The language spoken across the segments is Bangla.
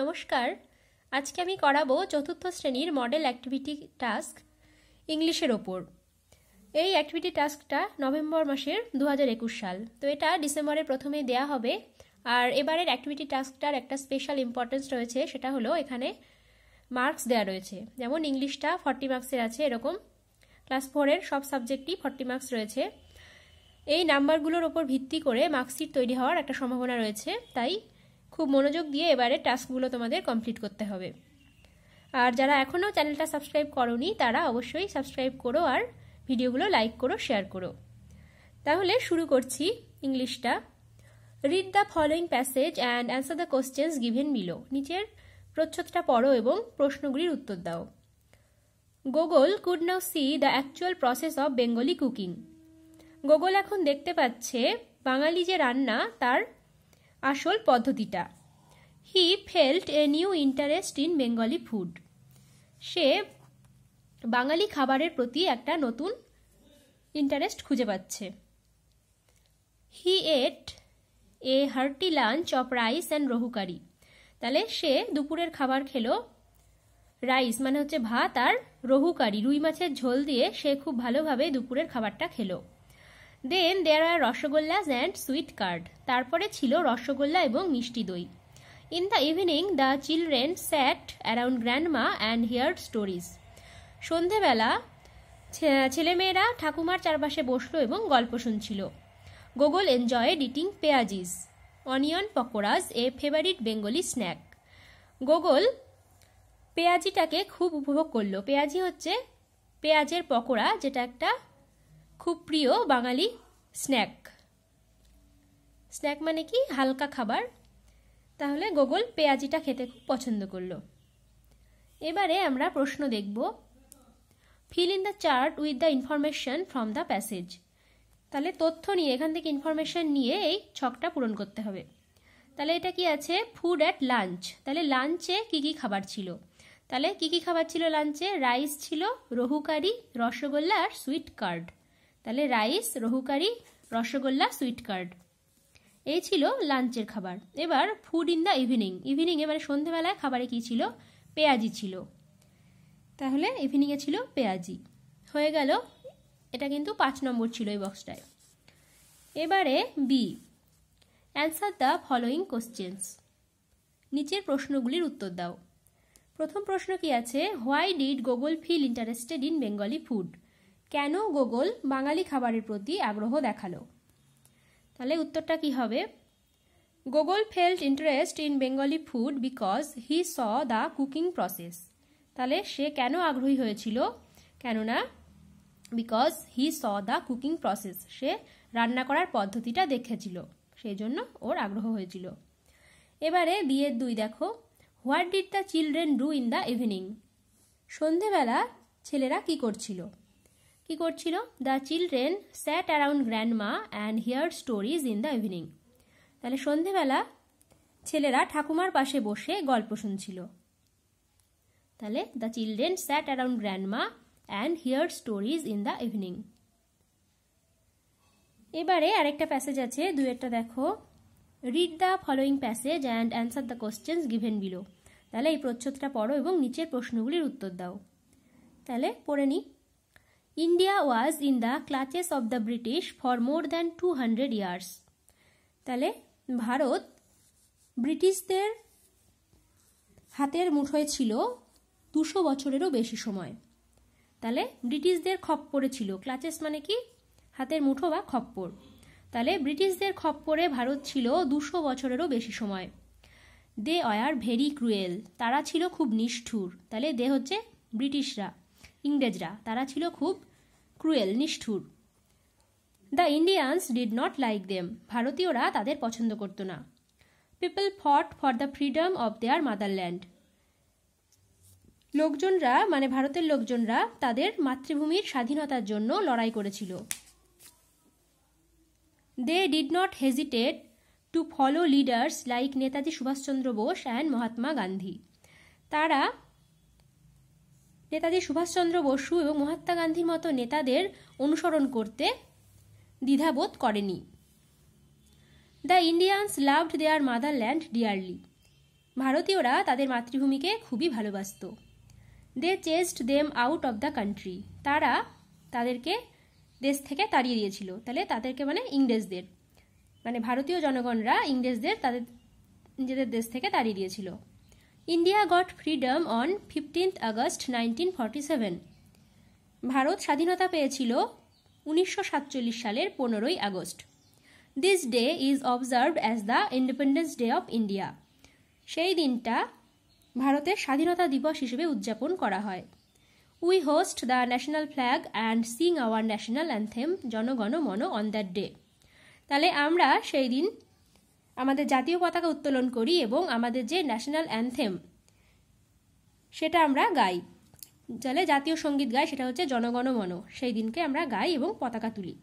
নমস্কার আজকে আমি করাবো চতুর্থ শ্রেণীর মডেল অ্যাক্টিভিটি টাস্ক ইংলিশের ওপর এই অ্যাক্টিভিটি টাস্কটা নভেম্বর মাসের দু সাল তো এটা ডিসেম্বরের প্রথমে দেয়া হবে আর এবারের অ্যাক্টিভিটি টাস্কটার একটা স্পেশাল ইম্পর্টেন্স রয়েছে সেটা হলো এখানে মার্কস দেওয়া রয়েছে যেমন ইংলিশটা ফর্টি মার্কসের আছে এরকম ক্লাস ফোরের সব সাবজেক্টই ফর্টি মার্কস রয়েছে এই নাম্বারগুলোর ওপর ভিত্তি করে মার্কশিট তৈরি হওয়ার একটা সম্ভাবনা রয়েছে তাই খুব মনোযোগ দিয়ে এবারে টাস্কগুলো তোমাদের কমপ্লিট করতে হবে আর যারা এখনও চ্যানেলটা সাবস্ক্রাইব করনি তারা অবশ্যই সাবস্ক্রাইব করো আর ভিডিওগুলো লাইক করো শেয়ার করো তাহলে শুরু করছি ইংলিশটা read the following passage and answer the questions given below নিচের প্রচ্ছদটা পড়ো এবং প্রশ্নগুলির উত্তর দাও Gogol could now see the actual process of Bengali cooking Gogol এখন দেখতে পাচ্ছে বাঙালি যে রান্না তার আসল পদ্ধতিটা he felt a new interest in Bengali food সে বাঙালি খাবারের প্রতি একটা নতুন ইন্টারেস্ট খুঁজে পাচ্ছে he ate a hearty lunch of rice and rohu curry তাহলে সে দুপুরের খাবার খেলো রাইস মানে হচ্ছে ভাত আর রহুকারি রুই মাছের ঝোল দিয়ে সে খুব ভালোভাবে দুপুরের খাবারটা খেলো then there are rasgullas and sweet curd তারপরে ছিল রসগোল্লা এবং মিষ্টি দই in the evening the children sat around grandma and hear stories সন্ধেবেলা ছেলেমেয়েরা ঠাকুমার চারপাশে বসলো এবং গল্প শুনছিল Gogol enjoyed eating piyajis onion pakoras a favourite Bengali snack Gogol পেঁয়াজিটাকে খুব উপভোগ করলো পেঁয়াজি হচ্ছে পেঁয়াজের পকোড়া যেটা একটা খুব প্রিয় বাঙালি স্ন্যাক স্ন্যাক মানে কি হালকা খাবার তাহলে গোগল পেঁয়াজিটা খেতে খুব পছন্দ করলো এবারে আমরা প্রশ্ন দেখব fill in the chart with the information from the passage তাহলে তথ্য নিয়ে এখান থেকে ইনফরমেশন নিয়ে এই ছকটা পূরণ করতে হবে তাহলে এটা কি আছে ফুড অ্যাট লাঞ্চ তাহলে লাঞ্চে কি কি খাবার ছিল তাহলে কি কি খাবার ছিল লাঞ্চে রাইস ছিল রহুকারি রসগোল্লা আর সুইট কার্ড তাহলে rice rohu curry rasgulla sweet curd এই ছিল লাঞ্চের খাবার এবার ফুড ইন দ্য ইভিনিং ইভিনিংয়ে এবার সন্ধেবেলায় খাবারে কী ছিল পেঁয়াজি ছিল তাহলে ইভিনিংয়ে ছিল পেঁয়াজি হয়ে গেল এটা কিন্তু পাঁচ নম্বর ছিল এই বক্সটায় এবারে B answer the following questions নিচের প্রশ্নগুলির উত্তর দাও প্রথম প্রশ্ন কি আছে why did Gogol feel interested in Bengali food কেন গোগল বাঙালি খাবারের প্রতি আগ্রহ দেখালো তাহলে উত্তরটা কি হবে Gogol felt interest in Bengali food because he saw the cooking process তাহলে সে কেন আগ্রহী হয়েছিল কেননা because he saw the cooking process সে রান্না করার পদ্ধতিটা দেখেছিল সেই জন্য ওর আগ্রহ হয়েছিল এবারে বিয়ের দুই দেখো what did the children do in the evening সন্ধেবেলা ছেলেরা কি করছিল কি করছিল the children sat around grandma and hear stories in the evening তাহলে সন্ধেবেলা ছেলেরা ঠাকুমার পাশে বসে গল্প শুনছিল তাহলে the children sat around grandma and hear stories in the evening এবারে আরেকটা প্যাসেজ আছে দু একটা দেখো read the following passage and answer the questions given below তাহলে এই প্রচ্ছদটা পড়ো এবং নিচের প্রশ্নগুলির উত্তর দাও তাহলে পড়ে নিই India was in the clutches clutches the British for more more two hundred years তাহলে ভারত ব্রিটিশদের হাতের মুঠোয় ছিল দুশো বছরেরও বেশি সময় তাহলে ব্রিটিশদের খপ্পরে ছিল ক্লাচেস মানে কি হাতের মুঠো বা খপ্পর তাহলে ব্রিটিশদের খপ্পরে ভারত ছিল দুশো বছরেরও বেশি সময় দে অয়ার ভেরি ক্রুয়েল তারা ছিল খুব নিষ্ঠুর তাহলে দে হচ্ছে ব্রিটিশরা ইংরেজরা তারা ছিল খুব ক্রুয়েল নিষ্ঠুর the Indians did not like them ভারতীয়রা তাদের পছন্দ করত না people fought for the freedom of their motherland লোকজনরা মানে ভারতের লোকজনরা তাদের মাতৃভূমির স্বাধীনতার জন্য লড়াই করেছিল they did not hesitate to follow leaders like Netaji Subhash Chandra Bose and Mahatma Gandhi তারা নেতাজি সুভাষচন্দ্র বসু এবং মহাত্মা গান্ধীর মতো নেতাদের অনুসরণ করতে দ্বিধাবোধ করেনি the Indians loved their motherland dearly ভারতীয়রা তাদের মাতৃভূমিকে খুবই ভালোবাসত they chased them out of the country তারা তাদেরকে দেশ থেকে তাড়িয়ে দিয়েছিল তাহলে তাদেরকে মানে ইংরেজদের মানে ভারতীয় জনগণরা ইংরেজদের তাদের নিজেদের দেশ থেকে তাড়িয়ে দিয়েছিল India got freedom on fifteenth August nineteen forty seven Bharat স্বাধীনতা পেয়েছিল উনিশশো সাতচল্লিশ সালের পনেরোই August this day is observed as the independence day of India সেই দিনটা ভারতের স্বাধীনতা দিবস হিসেবে উদযাপন করা হয় we hoist the national flag and sing our national anthem Jana Gana Mana on that day তাহলে আমরা সেই দিন আমাদের জাতীয় পতাকা উত্তোলন করি এবং আমাদের যে ন্যাশনাল অ্যানথেম সেটা আমরা গাই যাহলে জাতীয় সঙ্গীত গাই সেটা হচ্ছে জনগণমন সেই দিনকে আমরা গাই এবং পতাকা তুলি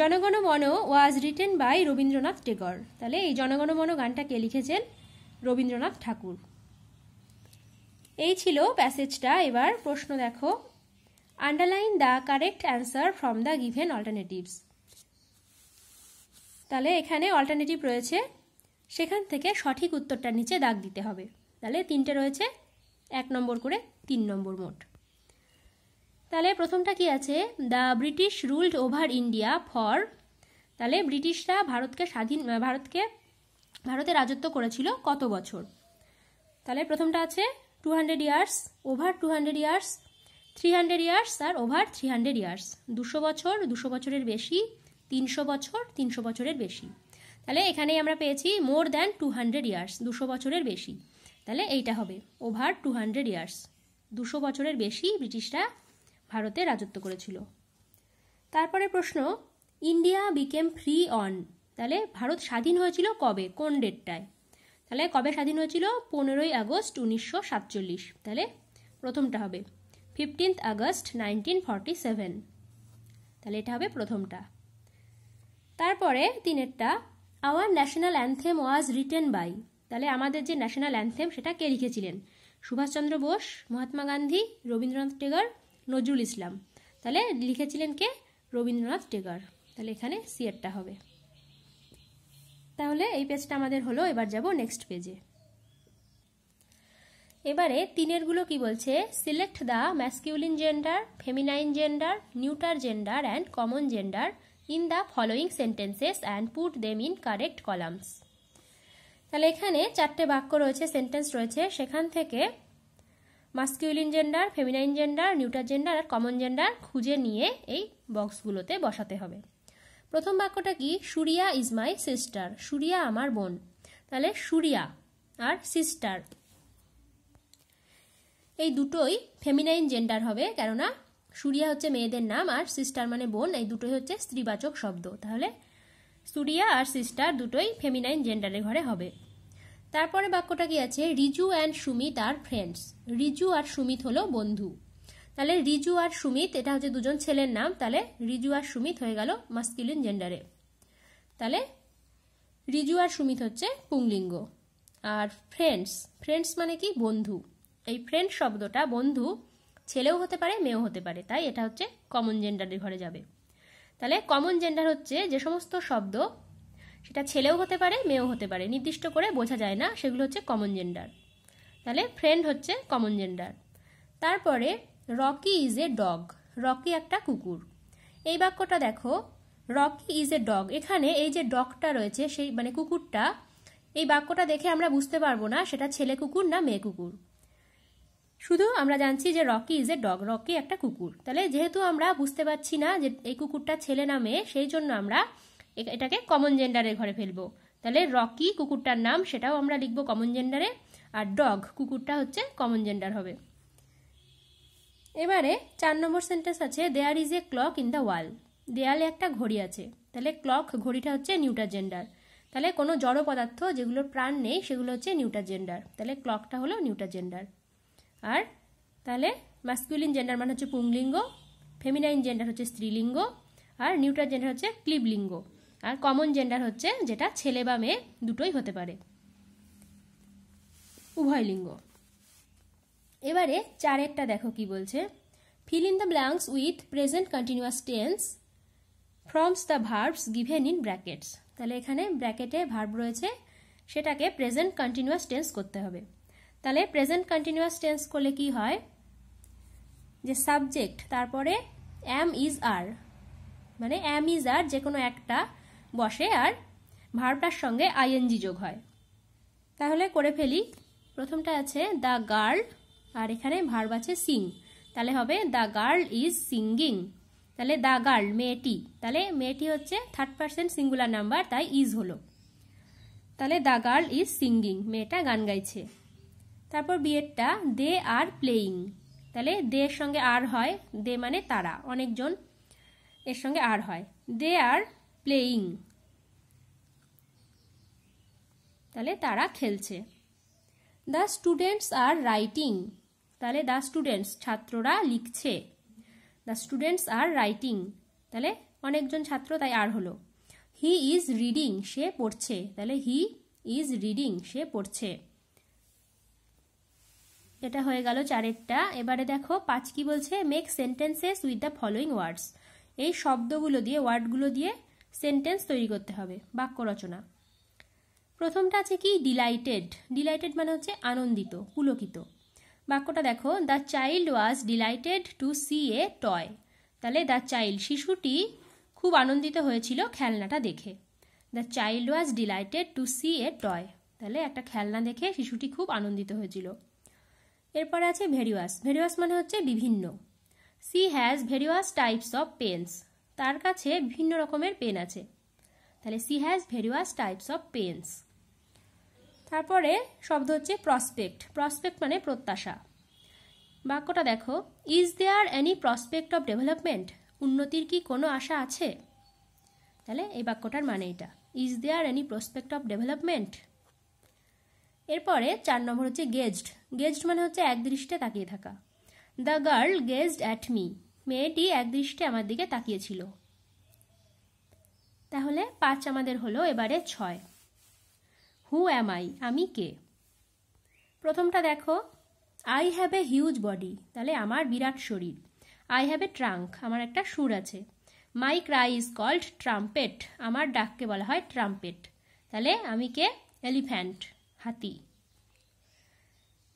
Jana Gana Mana was written by Rabindranath Tagore তাহলে এই জনগণমন গানটাকে লিখেছেন রবীন্দ্রনাথ ঠাকুর এই ছিল প্যাসেজটা এবার প্রশ্ন দেখো underline the correct answer from the given alternatives তাহলে এখানে অল্টারনেটিভ রয়েছে সেখান থেকে সঠিক উত্তরটা নিচে দাগ দিতে হবে তাহলে তিনটে রয়েছে এক নম্বর করে তিন নম্বর মোট তাহলে প্রথমটা কি আছে the British ruled over India for তাহলে ব্রিটিশরা ভারতকে স্বাধীন ভারতকে ভারতে রাজত্ব করেছিল কত বছর তাহলে প্রথমটা আছে two hundred years over two hundred years three hundred years আর ওভার থ্রি হান্ড্রেড ইয়ার্স দুশো বছর দুশো বছরের বেশি তিনশো বছর তিনশো বছরের বেশি তাহলে এখানে আমরা পেয়েছি more than two hundred years দুশো বছরের বেশি তাহলে এইটা হবে ওভার টু হান্ড্রেড ইয়ার্স দুশো বছরের বেশি ব্রিটিশরা ভারতে রাজত্ব করেছিল তারপরে প্রশ্ন ইন্ডিয়া বিকেম ফ্রি অন তাহলে ভারত স্বাধীন হয়েছিল কবে কোন ডেটটায় তাহলে কবে স্বাধীন হয়েছিল পনেরোই আগস্ট উনিশশো সাতচল্লিশ তাহলে প্রথমটা হবে fifteenth August nineteen forty seven তাহলে এটা হবে প্রথমটা তারপরে তিনেরটা our national anthem was written by তাহলে আমাদের যে ন্যাশনাল অ্যান্থেম সেটা কে লিখেছিলেন সুভাষচন্দ্র বোস মহাত্মা গান্ধী রবীন্দ্রনাথ টেগর নজরুল ইসলাম তাহলে লিখেছিলেন কে রবীন্দ্রনাথ টেগর তাহলে এখানে সিয়ারটা হবে তাহলে এই পেজটা আমাদের হলো এবার যাব নেক্সট পেজে এবারে তিনেরগুলো কি বলছে select the masculine gender feminine gender neuter gender and common gender in the following sentences and put them in correct columns তাহলে এখানে চারটে বাক্য রয়েছে সেন্টেন্স রয়েছে সেখান থেকে masculine gender feminine gender neuter gender আর কমন জেন্ডার খুঁজে নিয়ে এই বক্সগুলোতে বসাতে হবে প্রথম বাক্যটা কি Suriya is my sister Suriya আমার বোন তাহলে সুরিয়া আর সিস্টার এই দুটোই ফেমিনাইন জেন্ডার হবে কেননা সুরিয়া হচ্ছে মেয়েদের নাম আর সিস্টার মানে বোন এই দুটোই হচ্ছে স্ত্রীবাচক শব্দ তাহলে সুরিয়া আর সিস্টার দুটোই ফেমিনাইন জেন্ডারের ঘরে হবে তারপরে বাক্যটা কি আছে Riju and Sumit are friends Riju আর সুমিত হলো বন্ধু তাহলে রিজু আর সুমিত এটা হচ্ছে দুজন ছেলের নাম তাহলে রিজু আর সুমিত হয়ে গেল মাস্কিলিন জেন্ডারে তাহলে রিজু আর সুমিত হচ্ছে পুংলিঙ্গ আর ফ্রেন্ডস ফ্রেন্ডস মানে কি বন্ধু এই ফ্রেন্ড শব্দটা বন্ধু ছেলেও হতে পারে মেয়েও হতে পারে তাই এটা হচ্ছে কমন জেন্ডারের ঘরে যাবে তাহলে কমন জেন্ডার হচ্ছে যে সমস্ত শব্দ সেটা ছেলেও হতে পারে মেয়েও হতে পারে নির্দিষ্ট করে বোঝা যায় না সেগুলো হচ্ছে কমন জেন্ডার তাহলে ফ্রেন্ড হচ্ছে কমন জেন্ডার তারপরে Rocky is a dog Rocky একটা কুকুর এই বাক্যটা দেখো রকি ইজ এ ডগ এখানে এই যে ডগটা রয়েছে সেই মানে কুকুরটা এই বাক্যটা দেখে আমরা বুঝতে পারবো না সেটা ছেলে কুকুর না মেয়ে কুকুর শুধু আমরা জানছি যে Rocky is a dog Rocky একটা কুকুর তাহলে যেহেতু আমরা বুঝতে পারছি না যে এই কুকুরটা ছেলে না মেয়ে সেই জন্য আমরা এটাকে কমন জেন্ডারের ঘরে ফেলবো তাহলে রকি কুকুরটার নাম সেটাও আমরা লিখবো কমন জেন্ডারে আর ডগ কুকুরটা হচ্ছে কমন জেন্ডার হবে এবারে চার নম্বর সেন্টেন্স আছে there is a clock in the wall দেয়ালে একটা ঘড়ি আছে তাহলে ক্লক ঘড়িটা হচ্ছে নিউটার জেন্ডার তাহলে কোনো জড় পদার্থ যেগুলোর প্রাণ নেই সেগুলো হচ্ছে নিউটার জেন্ডার তাহলে ক্লকটা হলো নিউটার জেন্ডার আর তাহলে মাস্কুলিন জেন্ডার মানে হচ্ছে পুংলিঙ্গ ফেমিনাইন জেন্ডার হচ্ছে স্ত্রীলিঙ্গ আর নিউট্রাল জেন্ডার হচ্ছে ক্লিবলিঙ্গ আর কমন জেন্ডার হচ্ছে যেটা ছেলে বা মেয়ে দুটোই হতে পারে উভয় লিঙ্গ এবারে চারেরটা দেখো কি বলছে fill in the blanks with present continuous tense forms the verbs given in brackets তাহলে এখানে ব্র্যাকেটে ভার্ব রয়েছে সেটাকে প্রেজেন্ট কন্টিনিউয়াস টেন্স করতে হবে তাহলে প্রেজেন্ট কন্টিনিউয়াস টেন্স করলে কি হয় যে সাবজেক্ট তারপরে অ্যাম ইজ আর মানে অ্যাম ইজ আর যে কোনো একটা বসে আর ভারটার সঙ্গে আইএনজি যোগ হয় তাহলে করে ফেলি প্রথমটা আছে দ্য গার্ল আর এখানে ভার্ব আছে সিং তাহলে হবে দ্য গার্ল ইজ সিঙ্গিং তাহলে দ্য গার্ল মেয়েটি তাহলে মেয়েটি হচ্ছে থার্ড পার্সেন্ট সিঙ্গুলার নাম্বার তাই ইজ হলো তাহলে দ্য গার্ল ইজ সিঙ্গিং মেয়েটা গান গাইছে তারপর বিয়েরটা দে আর প্লেয়িং তাহলে দে এর সঙ্গে আর হয় দে মানে তারা অনেকজন এর সঙ্গে আর হয় দে আর প্লেয়িং তাহলে তারা খেলছে দ্য স্টুডেন্টস আর রাইটিং তাহলে দ্য স্টুডেন্টস ছাত্ররা লিখছে দ্য স্টুডেন্টস আর রাইটিং তাহলে অনেকজন ছাত্র তাই আর হলো হি ইজ রিডিং সে পড়ছে তাহলে হি ইজ রিডিং সে পড়ছে এটা হয়ে গেল চারেরটা এবারে দেখো পাঁচ কি বলছে make sentences with the following words এই শব্দগুলো দিয়ে ওয়ার্ডগুলো দিয়ে সেন্টেন্স তৈরি করতে হবে বাক্য রচনা প্রথমটা আছে কি ডিলাইটেড ডিলাইটেড মানে হচ্ছে আনন্দিত পুলকিত বাক্যটা দেখো the child was delighted to see a toy তাহলে দ্য চাইল্ড শিশুটি খুব আনন্দিত হয়েছিল খেলনাটা দেখে the child was delighted to see a toy তাহলে একটা খেলনা দেখে শিশুটি খুব আনন্দিত হয়েছিল এরপরে আছে ভেরিওয়াস ভেরিওয়াস মানে হচ্ছে বিভিন্ন she has various types of pens তার কাছে বিভিন্ন রকমের পেন আছে তাহলে she has various types of pens তারপরে শব্দ হচ্ছে প্রসপেক্ট প্রসপেক্ট মানে প্রত্যাশা বাক্যটা দেখো is there any prospect of development উন্নতির কি কোনো আশা আছে তাহলে এই বাক্যটার মানে এটা is there any prospect of development এরপরে চার নম্বর হচ্ছে গেজড গেজড মানে হচ্ছে একদৃষ্টে তাকিয়ে থাকা the girl gazed at me মেয়েটি একদৃষ্টে আমার দিকে তাকিয়েছিল তাহলে পাঁচ আমাদের হলো এবারে ছয় হু অ্যাম আই আমি কে প্রথমটা দেখো I have a huge body তাহলে আমার বিরাট শরীর আই হ্যাভ এ ট্রাঙ্ক আমার একটা সুর আছে my cry is called trumpet আমার ডাককে বলা হয় ট্রাম্পেট তাহলে আমি কে এলিফ্যান্ট হাতি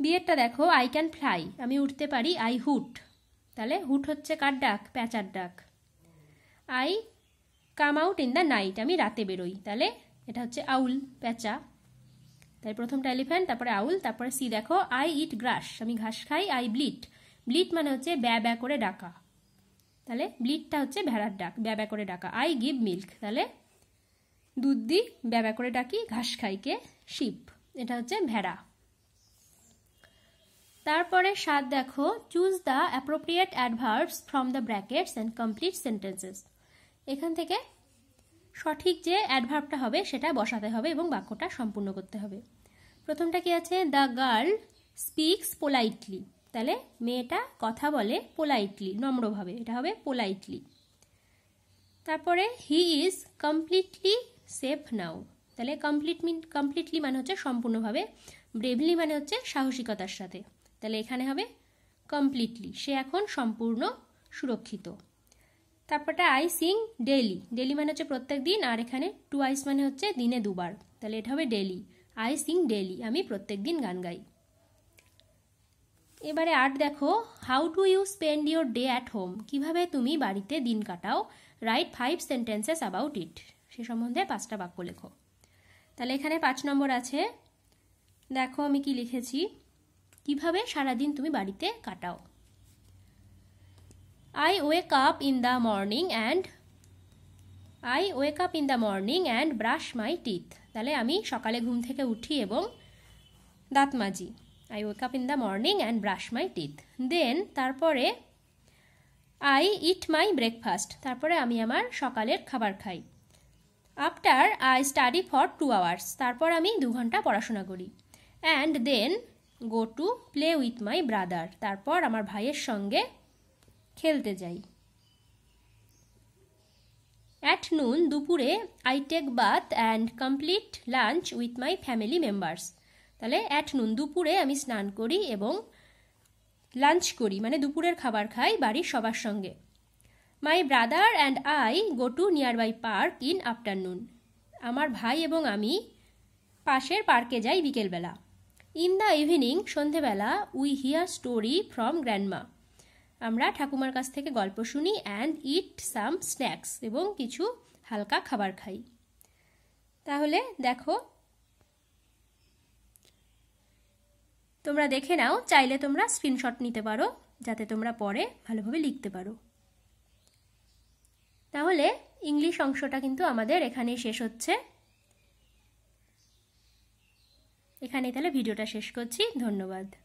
বিয়েরটা দেখো আই ক্যান ফ্লাই আমি উঠতে পারি আই হুট তাহলে হুট হচ্ছে কার ডাক প্যাঁচার ডাক I come out in the night আমি রাতে বেরোই তাহলে এটা হচ্ছে আউল প্যাঁচা তাই প্রথমটা এলিফ্যান্ট তারপরে আউল তারপরে সি দেখো আই ইট গ্রাস আমি ঘাস খাই আই ব্লিট ব্লিট মানে হচ্ছে ব্যা ব্যা করে ডাকা তাহলে ব্লিটটা হচ্ছে ভেড়ার ডাক ব্যা ব্যা করে ডাকা আই গিভ মিল্ক তাহলে দুধ দিই ব্যা ব্যা করে ডাকি ঘাস খাইকে শিপ এটা হচ্ছে ভেড়া তারপরে সাত দেখো choose the appropriate adverbs from the brackets and complete sentences এখান থেকে সঠিক যে অ্যাডভার্বটা হবে সেটা বসাতে হবে এবং বাক্যটা সম্পূর্ণ করতে হবে প্রথমটা কি আছে দ্য গার্ল স্পিক্স পোলাইটলি তাহলে মেয়েটা কথা বলে পোলাইটলি নম্রভাবে এটা হবে পোলাইটলি তারপরে he is completely safe now তাহলে কমপ্লিট মিন কমপ্লিটলি মানে হচ্ছে সম্পূর্ণভাবে ব্রেভলি মানে হচ্ছে সাহসিকতার সাথে তাহলে এখানে হবে কমপ্লিটলি সে এখন সম্পূর্ণ সুরক্ষিত তারপরটা আই সিং ডেলি ডেলি মানে হচ্ছে প্রত্যেক দিন আর এখানে টু আইস মানে হচ্ছে দিনে দুবার তাহলে এটা হবে ডেলি আই সিং ডেলি আমি প্রত্যেক দিন গান গাই এবারে আর্ট দেখো how to you spend your day at home কিভাবে তুমি বাড়িতে দিন কাটাও write five sentences about it সে সম্বন্ধে পাঁচটা বাক্য লেখো তাহলে এখানে পাঁচ নম্বর আছে দেখো আমি কি লিখেছি কিভাবে সারাদিন তুমি বাড়িতে কাটাও I wake up in the morning and I wake up in the morning and brush my teeth তাহলে আমি সকালে ঘুম থেকে উঠি এবং দাঁত মাজি I wake up in the morning and brush my teeth then তারপরে আই ইট মাই ব্রেকফাস্ট তারপরে আমি আমার সকালের খাবার খাই after I study for two hours তারপর আমি দু ঘন্টা পড়াশোনা করি and then go to play with my brother তারপর আমার ভাইয়ের সঙ্গে খেলতে যাই অ্যাট নুন দুপুরে I take bath and complete lunch with my family members তাহলে অ্যাট নুন দুপুরে আমি স্নান করি এবং লাঞ্চ করি মানে দুপুরের খাবার খাই বাড়ির সবার সঙ্গে my brother and I go to nearby park in afternoon আমার ভাই এবং আমি পাশের পার্কে যাই বিকেলবেলা ইন দ্য ইভিনিং সন্ধেবেলা we hear story from grandma আমরা ঠাকুমার কাছ থেকে গল্প শুনি অ্যান্ড ইট সাম স্ন্যাক্স এবং কিছু হালকা খাবার খাই তাহলে দেখো তোমরা দেখে নাও চাইলে তোমরা স্ক্রিনশট নিতে পারো যাতে তোমরা পরে ভালোভাবে লিখতে পারো তাহলে ইংলিশ অংশটা কিন্তু আমাদের এখানেই শেষ হচ্ছে এখানেই তাহলে ভিডিওটা শেষ করছি ধন্যবাদ